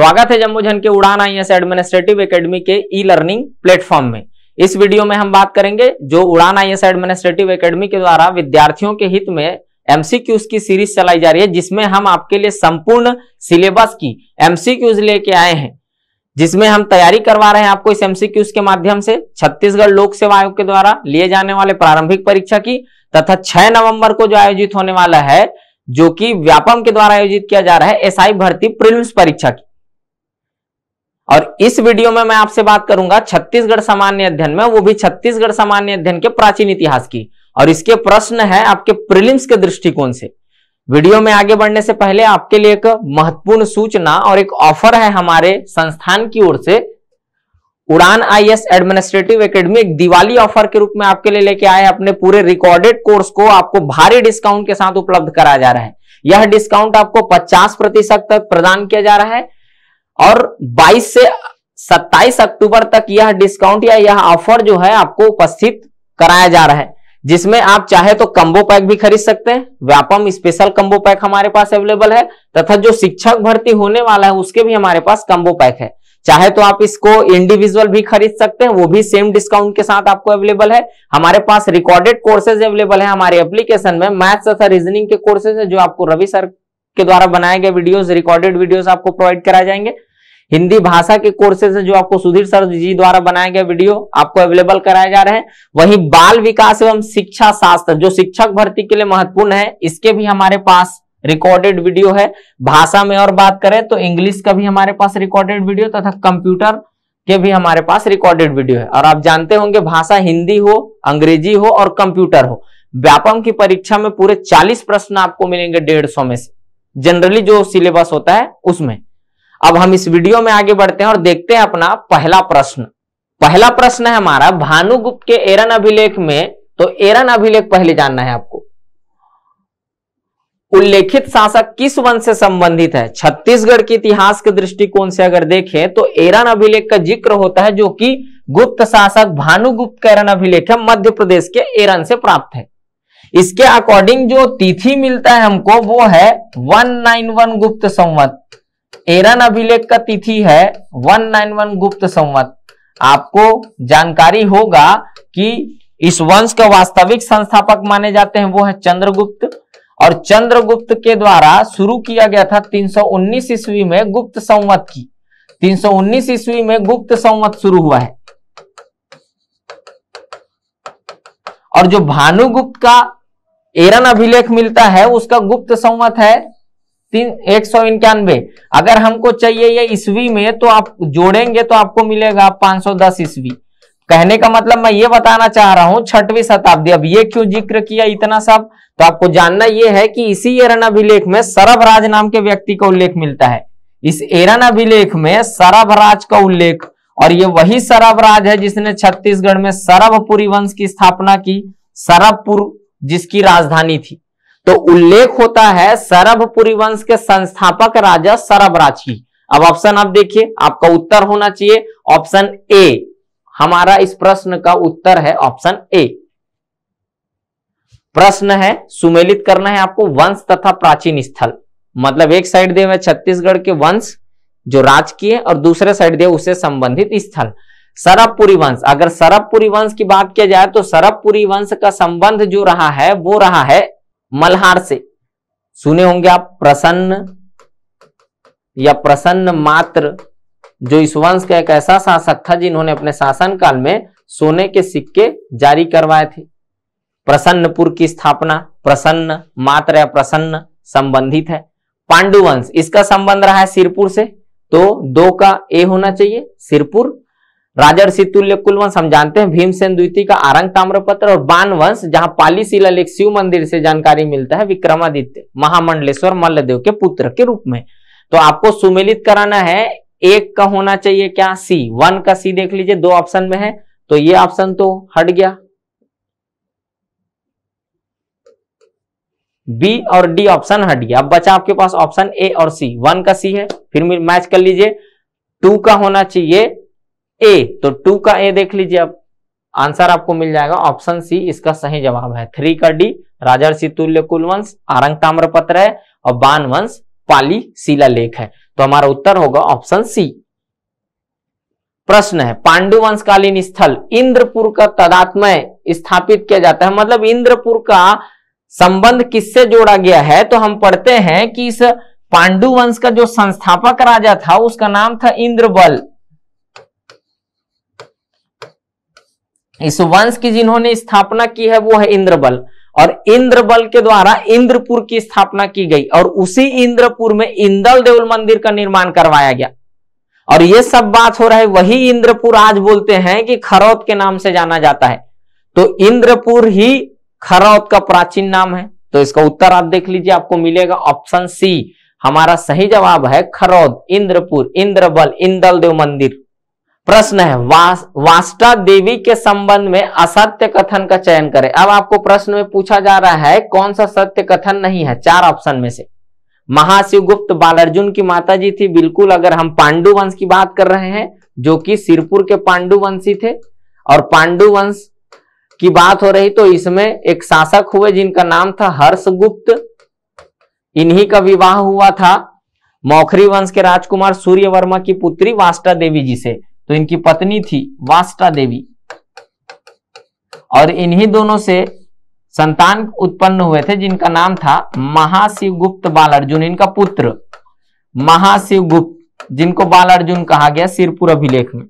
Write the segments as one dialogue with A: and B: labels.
A: स्वागत है झन के उड़ान आई एस एडमिनिस्ट्रेटिव एकेडमी के ई लर्निंग प्लेटफॉर्म में इस वीडियो में हम बात करेंगे जो उड़ान आई एस एडमिनिस्ट्रेटिव एकेडमी के द्वारा विद्यार्थियों के हित में एमसीक्यूज की सीरीज चलाई जा रही है जिसमें हम आपके लिए संपूर्ण सिलेबस की एमसीक्यूज लेके आए हैं जिसमें हम तैयारी करवा रहे हैं आपको इस एमसीक्यूज के माध्यम से छत्तीसगढ़ लोक सेवा आयोग के द्वारा लिए जाने वाले प्रारंभिक परीक्षा की तथा छह नवंबर को जो आयोजित होने वाला है जो कि व्यापम के द्वारा आयोजित किया जा रहा है एसआई भर्ती प्रिलिम्स परीक्षा की और इस वीडियो में मैं आपसे बात करूंगा छत्तीसगढ़ सामान्य अध्ययन में वो भी छत्तीसगढ़ सामान्य अध्ययन के प्राचीन इतिहास की और इसके प्रश्न है आपके प्रिलिम्स के दृष्टिकोण से वीडियो में आगे बढ़ने से पहले आपके लिए एक महत्वपूर्ण सूचना और एक ऑफर है हमारे संस्थान की ओर से उड़ान आईएएस एडमिनिस्ट्रेटिव एकेडमी एक दिवाली ऑफर के रूप में आपके लिए लेके आए अपने पूरे रिकॉर्डेड कोर्स को आपको भारी डिस्काउंट के साथ उपलब्ध कराया जा रहा है यह डिस्काउंट आपको 50 प्रतिशत तक प्रदान किया जा रहा है और 22 से 27 अक्टूबर तक यह डिस्काउंट या यह ऑफर जो है आपको उपस्थित कराया जा रहा है जिसमें आप चाहे तो कम्बो पैक भी खरीद सकते हैं व्यापम स्पेशल कम्बो पैक हमारे पास अवेलेबल है तथा जो शिक्षक भर्ती होने वाला है उसके भी हमारे पास कम्बो पैक है चाहे तो आप इसको इंडिविजुअल भी खरीद सकते हैं वो भी सेम डिस्काउंट के साथ आपको अवेलेबल है हमारे पास रिकॉर्डेड कोर्सेज अवेलेबल है हमारे एप्लीकेशन में मैथ्स तथा रीजनिंग के कोर्सेज है जो आपको रवि सर के द्वारा बनाए गए वीडियोस रिकॉर्डेड वीडियोस आपको प्रोवाइड कराए जाएंगे हिंदी भाषा के कोर्सेज जो आपको सुधीर सर जी द्वारा बनाया गया वीडियो आपको अवेलेबल कराए जा रहे हैं वहीं बाल विकास एवं शिक्षा शास्त्र जो शिक्षक भर्ती के लिए महत्वपूर्ण है इसके भी हमारे पास रिकॉर्डेड वीडियो है भाषा में और बात करें तो इंग्लिश का भी हमारे पास रिकॉर्डेड वीडियो तथा कंप्यूटर के भी हमारे पास रिकॉर्डेड वीडियो है और आप जानते होंगे भाषा हिंदी हो अंग्रेजी हो और कंप्यूटर हो व्यापम की परीक्षा में पूरे 40 प्रश्न आपको मिलेंगे डेढ़ सौ में से जनरली जो सिलेबस होता है उसमें अब हम इस वीडियो में आगे बढ़ते हैं और देखते हैं अपना पहला प्रश्न पहला प्रश्न है हमारा भानुगुप्त के एरन अभिलेख में तो एरन अभिलेख पहले जानना है आपको उल्लेखित शासक किस वंश से संबंधित है छत्तीसगढ़ के इतिहास के दृष्टिकोण से अगर देखें तो एरन अभिलेख का जिक्र होता है जो कि गुप्त शासक भानुगुप्त का एरन अभिलेख है मध्य प्रदेश के एरन से प्राप्त है इसके अकॉर्डिंग जो तिथि मिलता है हमको वो है 191 गुप्त संवत एरन अभिलेख का तिथि है 191 गुप्त संवत आपको जानकारी होगा कि इस वंश का वास्तविक संस्थापक माने जाते हैं वो है चंद्रगुप्त और चंद्रगुप्त के द्वारा शुरू किया गया था 319 ईस्वी में गुप्त संवत की 319 ईस्वी में गुप्त संवत शुरू हुआ है और जो भानुगुप्त का एरन अभिलेख मिलता है उसका गुप्त संवत है तीन एक सौ इक्यानवे अगर हमको चाहिए ये ईस्वी में तो आप जोड़ेंगे तो आपको मिलेगा पांच सौ दस ईस्वी कहने का मतलब मैं ये बताना चाह रहा हूं छठवीं शताब्दी अब ये क्यों जिक्र किया इतना सब तो आपको जानना यह है कि इसी एरन अभिलेख में सरभराज नाम के व्यक्ति का उल्लेख मिलता है इस एरन अभिलेख में सरभराज का उल्लेख और ये वही सरभराज है जिसने छत्तीसगढ़ में सरभपुरी वंश की स्थापना की सरभपुर जिसकी राजधानी थी तो उल्लेख होता है सरभपुरी वंश के संस्थापक राजा सरभराची अब ऑप्शन आप देखिए आपका उत्तर होना चाहिए ऑप्शन ए हमारा इस प्रश्न का उत्तर है ऑप्शन ए प्रश्न है सुमेलित करना है आपको वंश तथा प्राचीन स्थल मतलब एक साइड दे हुए छत्तीसगढ़ के वंश जो राज किए और दूसरे साइड दे उसे संबंधित स्थल सरबपुरी वंश अगर सरबपुरी वंश की बात किया जाए तो सरबपुरी वंश का संबंध जो रहा है वो रहा है मल्हार से सुने होंगे आप प्रसन्न या प्रसन्न मात्र जो इस वंश का एक ऐसा शासक था जिन्होंने अपने शासन काल में सोने के सिक्के जारी करवाए थे प्रसन्नपुर की स्थापना प्रसन्न मात्र या प्रसन्न संबंधित है पांडुवंश इसका संबंध रहा है सिरपुर से तो दो का ए होना चाहिए सिरपुर राजर्षि तुल्य कुल वंश हम जानते हैं भीमसेन द्वितीय का आरंग ताम्रपत्र और बान वंश जहां पाली शिला लेख शिव मंदिर से जानकारी मिलता है विक्रमादित्य महामंडलेश्वर मल्लदेव के पुत्र के रूप में तो आपको सुमेलित कराना है एक का होना चाहिए क्या सी वन का सी देख लीजिए दो ऑप्शन में है तो ये ऑप्शन तो हट गया बी और डी ऑप्शन हट गया अब बचा आपके पास ऑप्शन ए और सी वन का सी है फिर मैच कर लीजिए टू का होना चाहिए ए तो टू का ए देख लीजिए अब आंसर आपको मिल जाएगा ऑप्शन सी इसका सही जवाब है थ्री का डी राजर्षि तुल्य कुलवंश आरंग ताम्रपत्र है और बान वंश पाली शिला लेख है तो हमारा उत्तर होगा ऑप्शन सी प्रश्न है पांडु वंशकालीन स्थल इंद्रपुर का तदात्मय स्थापित किया जाता है मतलब इंद्रपुर का संबंध किससे जोड़ा गया है तो हम पढ़ते हैं कि इस पांडु वंश का जो संस्थापक राजा था उसका नाम था इंद्रबल इस वंश की जिन्होंने स्थापना की है वो है इंद्रबल और इंद्रबल के द्वारा इंद्रपुर की स्थापना की गई और उसी इंद्रपुर में इंदल देवल मंदिर का निर्माण करवाया गया और ये सब बात हो रहा है वही इंद्रपुर आज बोलते हैं कि खरौत के नाम से जाना जाता है तो इंद्रपुर ही खरौत का प्राचीन नाम है तो इसका उत्तर आप देख लीजिए आपको मिलेगा ऑप्शन सी हमारा सही जवाब है खरौद इंद्रपुर इंद्रबल इंदल देव मंदिर प्रश्न है वास्टा देवी के संबंध में असत्य कथन का चयन करें अब आपको प्रश्न में पूछा जा रहा है कौन सा सत्य कथन नहीं है चार ऑप्शन में से महाशिव गुप्त बालार्जुन की माता जी थी बिल्कुल अगर हम पांडु वंश की बात कर रहे हैं जो कि सिरपुर के पांडु वंशी थे और पांडु वंश की बात हो रही तो इसमें एक शासक हुए जिनका नाम था हर्षगुप्त इन्हीं का विवाह हुआ था मौखरी वंश के राजकुमार वर्मा की पुत्री वास्टा देवी जी से तो इनकी पत्नी थी वास्टा देवी और इन्हीं दोनों से संतान उत्पन्न हुए थे जिनका नाम था महाशिवगुप्त बाल अर्जुन इनका पुत्र महाशिवगुप्त जिनको बाल अर्जुन कहा गया सिरपुर अभिलेख में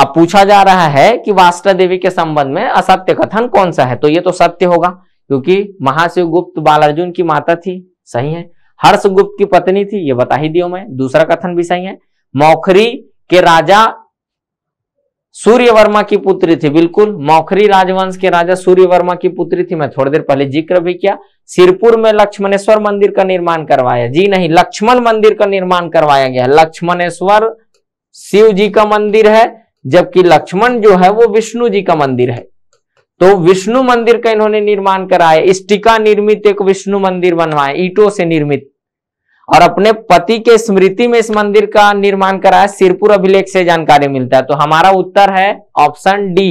A: अब पूछा जा रहा है कि वास्ता देवी के संबंध में असत्य कथन कौन सा है तो ये तो सत्य होगा क्योंकि महाशिवगुप्त बाल अर्जुन की माता थी सही है हर्षगुप्त की पत्नी थी ये बता ही दियो मैं दूसरा कथन भी सही है मौखरी के राजा सूर्यवर्मा की पुत्री थी बिल्कुल मौखरी राजवंश के राजा सूर्यवर्मा की पुत्री थी मैं थोड़ी देर पहले जिक्र भी किया सिरपुर में लक्ष्मणेश्वर मंदिर का निर्माण करवाया जी नहीं लक्ष्मण मंदिर का निर्माण करवाया गया लक्ष्मणेश्वर शिव जी का मंदिर है जबकि लक्ष्मण जो है वो विष्णु जी का मंदिर है तो विष्णु मंदिर का इन्होंने निर्माण कराया स्टिका निर्मित एक विष्णु मंदिर बनवाया ईटो से निर्मित और अपने पति के स्मृति में इस मंदिर का निर्माण करा है सिरपुर अभिलेख से जानकारी मिलता है तो हमारा उत्तर है ऑप्शन डी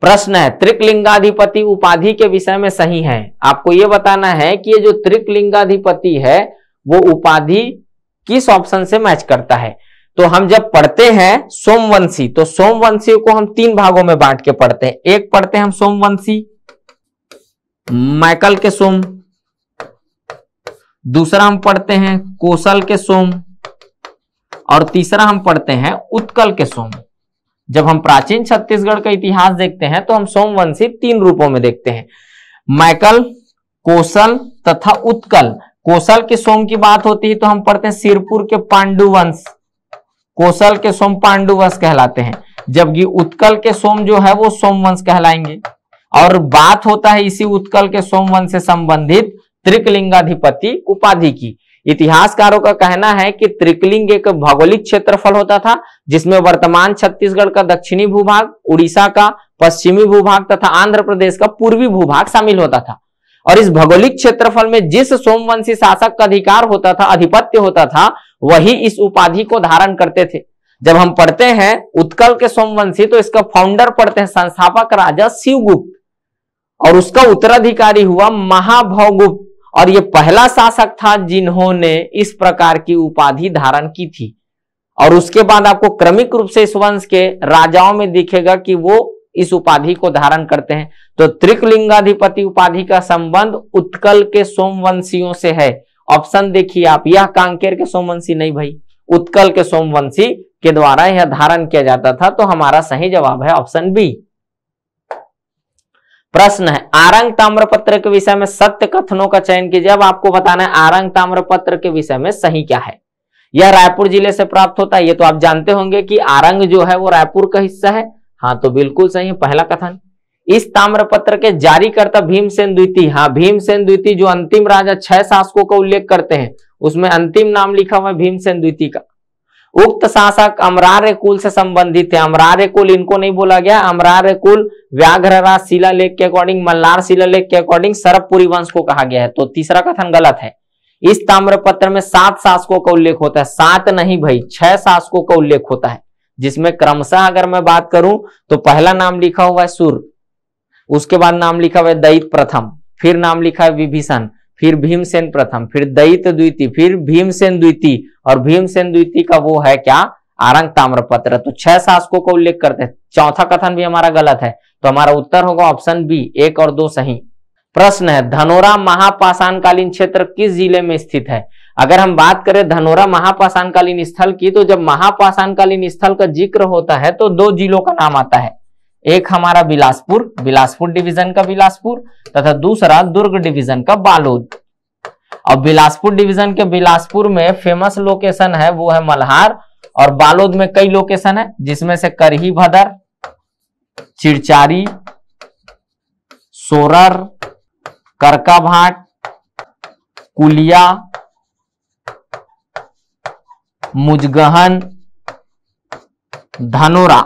A: प्रश्न है त्रिकलिंगाधिपति उपाधि के विषय में सही है आपको ये बताना है कि ये जो त्रिकलिंगाधिपति है वो उपाधि किस ऑप्शन से मैच करता है तो हम जब पढ़ते हैं सोमवंशी तो सोमवंशी को हम तीन भागों में बांट के पढ़ते हैं एक पढ़ते हैं हम सोमवंशी माइकल के सोम दूसरा हम पढ़ते हैं कोसल के सोम और तीसरा हम पढ़ते हैं उत्कल के सोम जब हम प्राचीन छत्तीसगढ़ का इतिहास देखते हैं तो हम सोमवंशी तीन रूपों में देखते हैं मैकल कोसल तथा उत्कल कोसल के सोम की बात होती है तो हम पढ़ते हैं सिरपुर के पांडुवंश कोसल के सोम पांडुवंश कहलाते हैं जबकि उत्कल के सोम जो है वो सोमवंश कहलाएंगे और बात होता है इसी उत्कल के सोमवंश से संबंधित त्रिकलिंगाधिपति उपाधि की इतिहासकारों का कहना है कि त्रिकलिंग एक भौगोलिक क्षेत्रफल होता था जिसमें वर्तमान छत्तीसगढ़ का दक्षिणी भूभाग उड़ीसा का पश्चिमी भूभाग तथा आंध्र प्रदेश का पूर्वी भूभाग शामिल होता था और इस भौगोलिक क्षेत्रफल में जिस सोमवंशी शासक का अधिकार होता था अधिपत्य होता था वही इस उपाधि को धारण करते थे जब हम पढ़ते हैं उत्कल के सोमवंशी तो इसका फाउंडर पढ़ते हैं संस्थापक राजा शिवगुप्त और उसका उत्तराधिकारी हुआ महाभवगुप्त और ये पहला शासक था जिन्होंने इस प्रकार की उपाधि धारण की थी और उसके बाद आपको क्रमिक रूप से इस वंश के राजाओं में दिखेगा कि वो इस उपाधि को धारण करते हैं तो त्रिकलिंगाधिपति उपाधि का संबंध उत्कल के सोमवंशियों से है ऑप्शन देखिए आप यह कांकेर के सोमवंशी नहीं भाई उत्कल के सोमवंशी के द्वारा यह धारण किया जाता था तो हमारा सही जवाब है ऑप्शन बी प्रश्न है आरंग ताम्रपत्र के विषय में सत्य कथनों का चयन कीजिए अब आपको बताना है आरंग ताम्रपत्र के विषय में सही क्या है यह रायपुर जिले से प्राप्त होता है ये तो आप जानते होंगे कि आरंग जो है वो रायपुर का हिस्सा है हाँ तो बिल्कुल सही है पहला कथन इस ताम्रपत्र के जारीकर्ता भीमसेन द्वितीय हाँ भीमसेन द्वितीय जो अंतिम राजा छह शासकों का उल्लेख करते हैं उसमें अंतिम नाम लिखा हुआ है भीमसेन द्वितीय का उक्त शासक अमरार्य कुल से संबंधित है अमरार्य कुल इनको नहीं बोला गया अमरार्य कुल व्याघ्रराज शिलालेख के अकॉर्डिंग मल्लार शिलालेख के अकॉर्डिंग सरबपुरी वंश को कहा गया है तो तीसरा कथन गलत है इस ताम्रपत्र में सात शासकों का उल्लेख होता है सात नहीं भाई छह शासकों का उल्लेख होता है जिसमें क्रमशः अगर मैं बात करूं तो पहला नाम लिखा हुआ है सूर्य उसके बाद नाम लिखा हुआ है दैत प्रथम फिर नाम लिखा है विभीषण फिर भीमसेन प्रथम फिर दैत द्वितीय फिर भीमसेन द्वितीय और भीमसेन द्वितीय का वो है क्या आरंग ताम्रपत्र तो छह शासकों का उल्लेख करते हैं चौथा कथन भी हमारा गलत है तो हमारा उत्तर होगा ऑप्शन बी एक और दो सही प्रश्न है धनोरा महापाषाणकालीन क्षेत्र किस जिले में स्थित है अगर हम बात करें धनोरा महापाषाणकालीन स्थल की तो जब महापाषाणकालीन स्थल का जिक्र होता है तो दो जिलों का नाम आता है एक हमारा बिलासपुर बिलासपुर डिवीजन का बिलासपुर तथा दूसरा दुर्ग डिवीजन का बालोद और बिलासपुर डिवीजन के बिलासपुर में फेमस लोकेशन है वो है मल्हार और बालोद में कई लोकेशन है जिसमें से करही भदर चिड़चारी सोरर करका भाट कुलिया मुजगहन धनोरा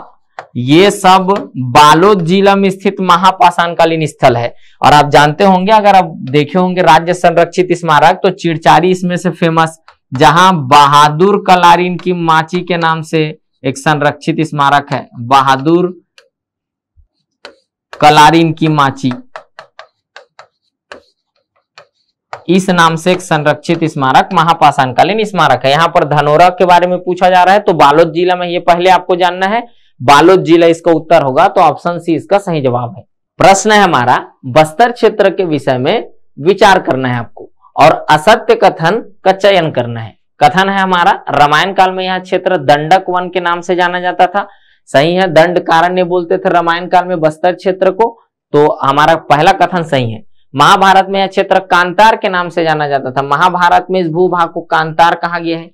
A: ये सब बालोद जिला में स्थित महापाषाणकालीन स्थल है और आप जानते होंगे अगर आप देखे होंगे राज्य संरक्षित स्मारक तो चिड़चारी इसमें से फेमस जहां बहादुर कलारीन की माची के नाम से एक संरक्षित स्मारक है बहादुर कलारीन की माची इस नाम से एक संरक्षित स्मारक महापाषाणकालीन स्मारक है यहां पर धनोरा के बारे में पूछा जा रहा है तो बालोद जिला में ये पहले आपको जानना है बालोद जिला इसका उत्तर होगा तो ऑप्शन सी इसका सही जवाब है प्रश्न है हमारा बस्तर क्षेत्र के विषय में विचार करना है आपको और असत्य कथन का चयन करना है कथन है हमारा रामायण काल में यह क्षेत्र दंडक वन के नाम से जाना जाता था सही है दंड कारण बोलते थे रामायण काल में बस्तर क्षेत्र को तो हमारा पहला कथन सही है महाभारत में यह क्षेत्र कांतार के नाम से जाना जाता था महाभारत में इस भूभाग को कांतार कहा गया है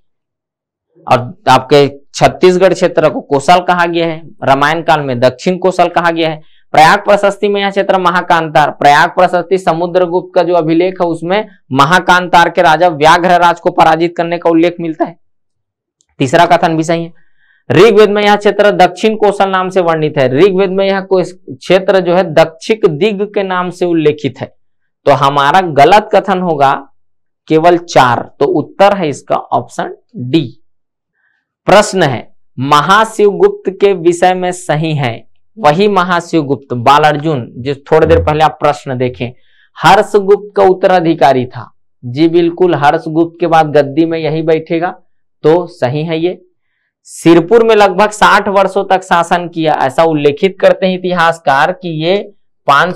A: और आपके छत्तीसगढ़ क्षेत्र को कोसल कहा गया है रामायण काल में दक्षिण कोसल कहा गया है प्रयाग प्रशस्ति में यह क्षेत्र महाकांतार प्रयाग प्रशस्ति समुद्रगुप्त का जो अभिलेख है उसमें महाकांतार के राजा व्याघ्रराज को पराजित करने का उल्लेख मिलता है तीसरा कथन भी सही है ऋग्वेद में यह क्षेत्र दक्षिण कोसल नाम से वर्णित है ऋग्वेद में यह क्षेत्र जो है दक्षिण दिग के नाम से उल्लेखित है तो हमारा गलत कथन होगा केवल चार तो उत्तर है इसका ऑप्शन डी प्रश्न है महाशिव गुप्त के विषय में सही है वही महाशिव गुप्त बाल अर्जुन जो थोड़ी देर पहले आप प्रश्न देखें हर्ष गुप्त का उत्तराधिकारी था जी बिल्कुल हर्ष गुप्त के बाद गद्दी में यही बैठेगा तो सही है ये सिरपुर में लगभग 60 वर्षों तक शासन किया ऐसा उल्लेखित करते हैं इतिहासकार कि ये पांच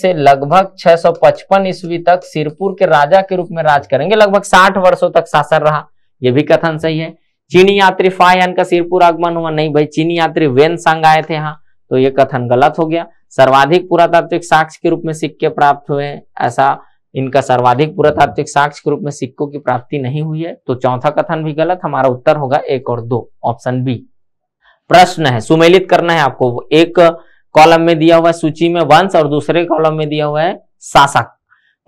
A: से लगभग 655 ईस्वी तक सिरपुर के राजा के रूप में राज करेंगे लगभग 60 वर्षों तक शासन रहा यह भी कथन सही है चीनी यात्री फायन का सिरपुर आगमन हुआ नहीं भाई चीनी यात्री वेन संग आए थे यहाँ तो ये कथन गलत हो गया सर्वाधिक पुरातात्विक साक्ष्य के रूप में सिक्के प्राप्त हुए ऐसा इनका सर्वाधिक पुरातात्विक साक्ष्य के रूप में सिक्कों की प्राप्ति नहीं हुई है तो चौथा कथन भी गलत हमारा उत्तर होगा एक और दो ऑप्शन बी प्रश्न है सुमेलित करना है आपको एक कॉलम में दिया हुआ है सूची में वंश और दूसरे कॉलम में दिया हुआ है शासक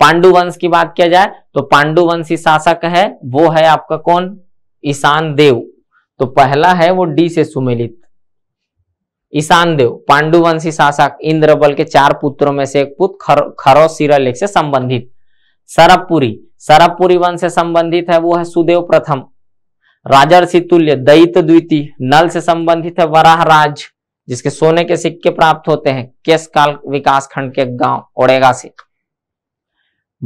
A: पांडु वंश की बात किया जाए तो पांडु वंशी शासक है वो है आपका कौन ईशान देव तो पहला है वो डी से सुमेलित ईशान देव पांडुवंशी शासक इंद्रबल के चार पुत्रों में से एक पुत्र खरो से संबंधित सरबपुरी सरबपुरी वंश से संबंधित है वो है सुदेव प्रथम राजर्षि तुल्य दैत द्वितीय नल से संबंधित है वराह राज जिसके सोने के सिक्के प्राप्त होते हैं केस काल विकास खंड के गांव ओडेगा से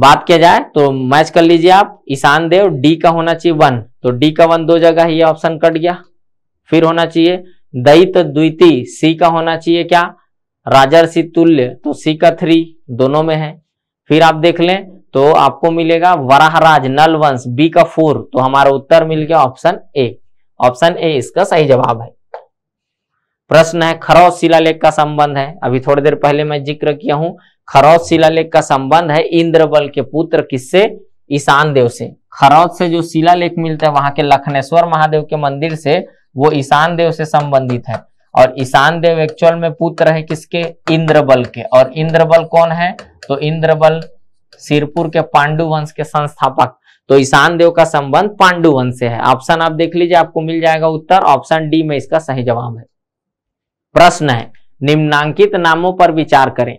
A: बात किया जाए तो मैच कर लीजिए आप ईशान देव डी का होना चाहिए वन तो डी का वन दो जगह ये ऑप्शन कट गया फिर होना चाहिए दैत द्वितीय सी का होना चाहिए क्या राजर्षि तुल्य तो सी का थ्री दोनों में है फिर आप देख लें तो आपको मिलेगा वराहराज नल वंश बी का फोर तो हमारा उत्तर मिल गया ऑप्शन ए ऑप्शन ए इसका सही जवाब है प्रश्न है खरौ शिलालेख का संबंध है अभी थोड़ी देर पहले मैं जिक्र किया हूं खरौ शिलालेख का संबंध है इंद्रबल के पुत्र किससे ईशान देव से खरौद से जो शिला लेख मिलता है वहां के लखनेश्वर महादेव के मंदिर से वो ईशान देव से संबंधित है और ईशान देव एक्चुअल में पुत्र है किसके इंद्रबल के और इंद्रबल कौन है तो इंद्रबल सिरपुर के पांडु वंश के संस्थापक तो ईशान देव का संबंध पांडु वंश से है ऑप्शन आप देख लीजिए आपको मिल जाएगा उत्तर ऑप्शन डी में इसका सही जवाब है प्रश्न है निम्नांकित नामों पर विचार करें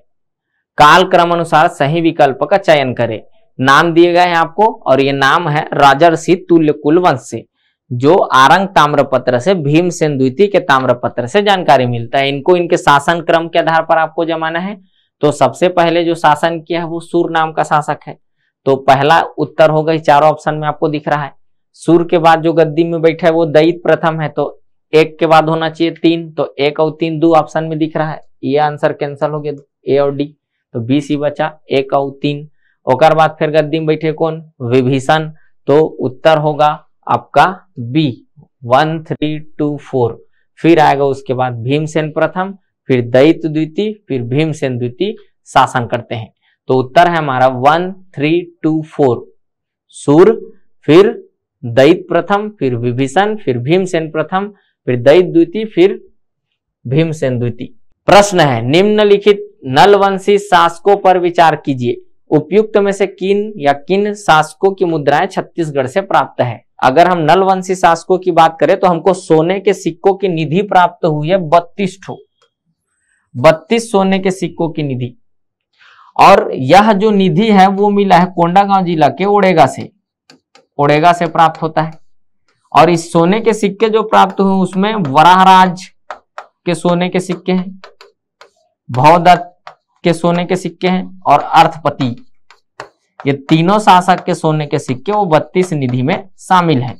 A: काल क्रम अनुसार सही विकल्प का चयन करें नाम दिए गए हैं आपको और ये नाम है राजर्षि तुल्य कुलवंशी जो आरंग ताम्रपत्र से भीमसेन द्वितीय के ताम्रपत्र से जानकारी मिलता है इनको इनके शासन क्रम के आधार पर आपको जमाना है तो सबसे पहले जो शासन किया है वो सूर नाम का शासक है तो पहला उत्तर होगा गई चारों ऑप्शन में आपको दिख रहा है सूर के बाद जो गद्दी में बैठा है वो दयित प्रथम है तो एक के बाद होना चाहिए तीन तो एक और तीन दो ऑप्शन में दिख रहा है ये आंसर कैंसिल हो गया ए और डी तो बी सी बचा एक और तीन ओकर बाद फिर गद्दी में बैठे कौन विभीषण तो उत्तर होगा आपका B one three two four फिर आएगा उसके बाद भीमसेन प्रथम फिर दैत द्वितीय फिर भीमसेन द्वितीय शासन करते हैं तो उत्तर है हमारा वन थ्री टू फोर सूर फिर दैत प्रथम फिर विभीषण फिर भीमसेन प्रथम फिर दैत द्वितीय फिर भीमसेन द्वितीय प्रश्न है निम्नलिखित नलवंशी शासकों पर विचार कीजिए उपयुक्त में से किन या किन शासकों की मुद्राएं छत्तीसगढ़ से प्राप्त है अगर हम नलवंशी शासकों की बात करें तो हमको सोने के सिक्कों की निधि प्राप्त हुई है बत्तीस ठो बत्तीस सोने के सिक्कों की निधि और यह जो निधि है वो मिला है कोंडागांव जिला के ओडेगा से ओडेगा से प्राप्त होता है और इस सोने के सिक्के जो प्राप्त हुए उसमें वराहराज के सोने के सिक्के हैं भौदत्त के सोने के सिक्के हैं और अर्थपति ये तीनों शासक के सोने के सिक्के वो बत्तीस निधि में शामिल हैं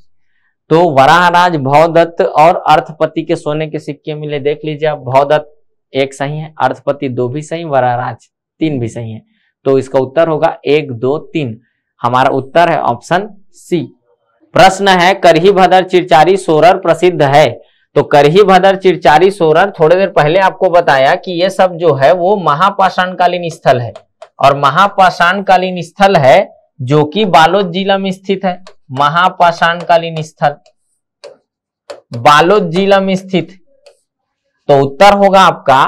A: तो वराहराज भौदत्त और अर्थपति के सोने के सिक्के मिले देख लीजिए आप भौदत्त एक सही है अर्थपति दो भी सही वराहराज तीन भी सही है तो इसका उत्तर होगा एक दो तीन हमारा उत्तर है ऑप्शन सी प्रश्न है करही भदर चिरचारी सोरर प्रसिद्ध है तो करही भदर चिरचारी सोरन थोड़ी देर पहले आपको बताया कि ये सब जो है वो महापाषाणकालीन स्थल है और महापाषाणकालीन स्थल है जो कि बालोद जिला में स्थित है महापाषाणकालीन स्थल बालोद जिला में स्थित तो उत्तर होगा आपका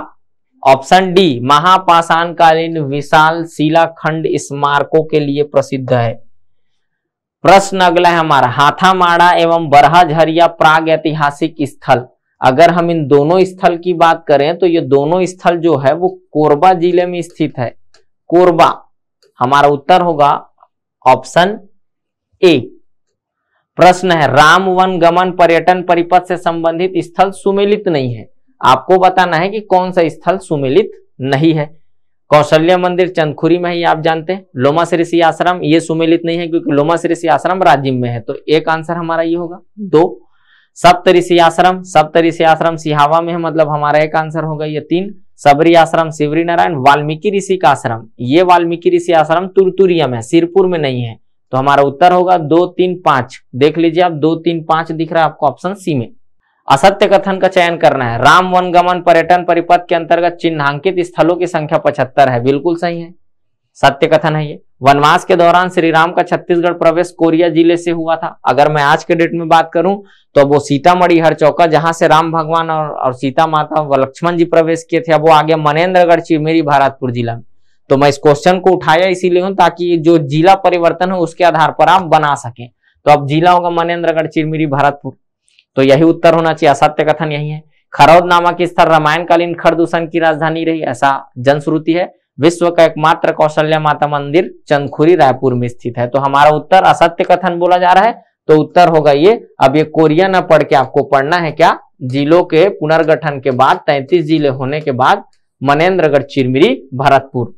A: ऑप्शन डी महापाषाणकालीन विशाल शिलाखंड स्मारकों के लिए प्रसिद्ध है प्रश्न अगला है हमारा हाथामाड़ा एवं बरहा झरिया प्राग ऐतिहासिक स्थल अगर हम इन दोनों स्थल की बात करें तो ये दोनों स्थल जो है वो कोरबा जिले में स्थित है कोरबा हमारा उत्तर होगा ऑप्शन ए प्रश्न है राम वन गमन पर्यटन परिपथ से संबंधित स्थल सुमेलित नहीं है आपको बताना है कि कौन सा स्थल सुमेलित नहीं है कौशल्य मंदिर चंदखुरी में ही आप जानते हैं लोमा ऋषि आश्रम ये सुमेलित नहीं है क्योंकि लोमा श्रीषि आश्रम राज्य में है तो एक आंसर हमारा ये होगा दो सप्त ऋषि आश्रम सप्त ऋषि आश्रम सिहावा में है मतलब हमारा एक आंसर होगा ये तीन सबरी आश्रम शिवरी नारायण वाल्मीकि ऋषि का आश्रम ये वाल्मीकि ऋषि आश्रम तुरतुरिया में सिरपुर में नहीं है तो हमारा उत्तर होगा दो तीन पांच देख लीजिए आप दो तीन पांच दिख रहा है आपको ऑप्शन सी में असत्य कथन का चयन करना है राम वनगमन पर्यटन परिपथ के अंतर्गत चिन्हांकित स्थलों की संख्या पचहत्तर है बिल्कुल सही है सत्य कथन है ये वनवास के दौरान श्री राम का छत्तीसगढ़ प्रवेश कोरिया जिले से हुआ था अगर मैं आज के डेट में बात करूं तो अब वो सीतामढ़ी हर चौका जहां से राम भगवान और, और सीता माता व लक्ष्मण जी प्रवेश किए थे अब वो आ गया मनेन्द्रगढ़ चिमेरी भारतपुर जिला में तो मैं इस क्वेश्चन को उठाया इसीलिए हूं ताकि जो जिला परिवर्तन है उसके आधार पर आप बना सकें तो अब जिला होगा मनेन्द्रगढ़ चिरमिरी भरतपुर तो यही उत्तर होना चाहिए असत्य कथन यही है खरौद नामक स्थल रामायणकालीन खरदूषण की राजधानी रही ऐसा जनश्रुति है विश्व का एकमात्र कौशल्या माता मंदिर चंदखुरी रायपुर में स्थित है तो हमारा उत्तर असत्य कथन बोला जा रहा है तो उत्तर होगा ये अब ये कोरिया न पढ़ के आपको पढ़ना है क्या जिलों के पुनर्गठन के बाद 33 जिले होने के बाद मनेन्द्रगढ़ चिरमिरी भरतपुर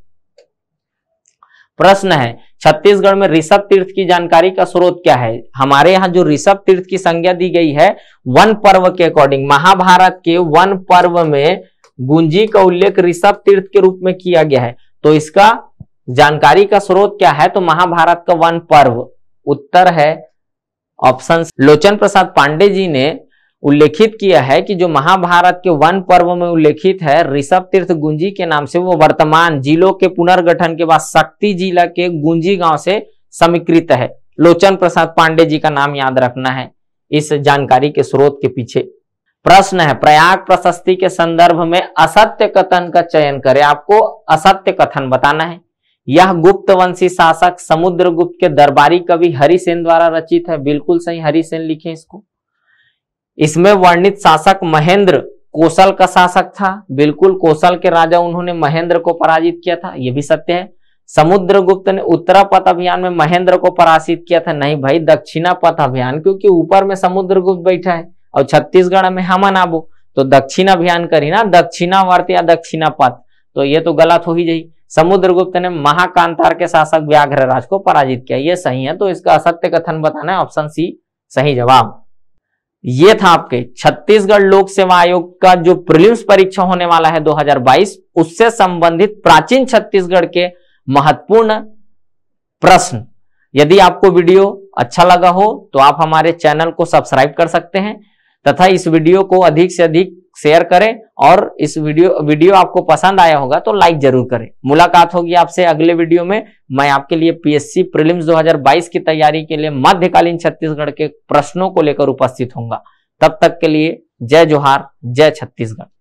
A: प्रश्न है छत्तीसगढ़ में ऋषभ तीर्थ की जानकारी का स्रोत क्या है हमारे यहाँ जो ऋषभ तीर्थ की संज्ञा दी गई है वन पर्व के अकॉर्डिंग महाभारत के वन पर्व में गुंजी का उल्लेख ऋषभ तीर्थ के रूप में किया गया है तो इसका जानकारी का स्रोत क्या है तो महाभारत का वन पर्व उत्तर है ऑप्शन लोचन प्रसाद पांडे जी ने उल्लेखित किया है कि जो महाभारत के वन पर्व में उल्लेखित है ऋषभ तीर्थ गुंजी के नाम से वो वर्तमान जिलों के पुनर्गठन के बाद शक्ति जिला के गुंजी गांव से समीकृत है लोचन प्रसाद पांडे जी का नाम याद रखना है इस जानकारी के स्रोत के पीछे प्रश्न है प्रयाग प्रशस्ति के संदर्भ में असत्य कथन का चयन करें आपको असत्य कथन बताना है यह गुप्त वंशी शासक समुद्रगुप्त के दरबारी कवि हरिसेन द्वारा रचित है बिल्कुल सही हरिसेन लिखे इसको इसमें वर्णित शासक महेंद्र कोसल का शासक था बिल्कुल कोसल के राजा उन्होंने महेंद्र को पराजित किया था यह भी सत्य है समुद्रगुप्त ने पथ अभियान में महेंद्र को पराजित किया था नहीं भाई पथ अभियान क्योंकि ऊपर में समुद्रगुप्त बैठा है और छत्तीसगढ़ में हमन आबो तो दक्षिण अभियान करी ना दक्षिणावर्त या पथ तो ये तो गलत हो ही जाएगी समुद्रगुप्त ने महाकांतार के शासक व्याघ्र राज को पराजित किया ये सही है तो इसका असत्य कथन बताना है ऑप्शन सी सही जवाब ये था आपके छत्तीसगढ़ लोक सेवा आयोग का जो प्रीलिम्स परीक्षा होने वाला है 2022 उससे संबंधित प्राचीन छत्तीसगढ़ के महत्वपूर्ण प्रश्न यदि आपको वीडियो अच्छा लगा हो तो आप हमारे चैनल को सब्सक्राइब कर सकते हैं तथा इस वीडियो को अधिक से अधिक शेयर करें और इस वीडियो वीडियो आपको पसंद आया होगा तो लाइक जरूर करें मुलाकात होगी आपसे अगले वीडियो में मैं आपके लिए पीएससी प्रीलिम्स 2022 की तैयारी के लिए मध्यकालीन छत्तीसगढ़ के प्रश्नों को लेकर उपस्थित होऊंगा तब तक के लिए जय जोहार जय छत्तीसगढ़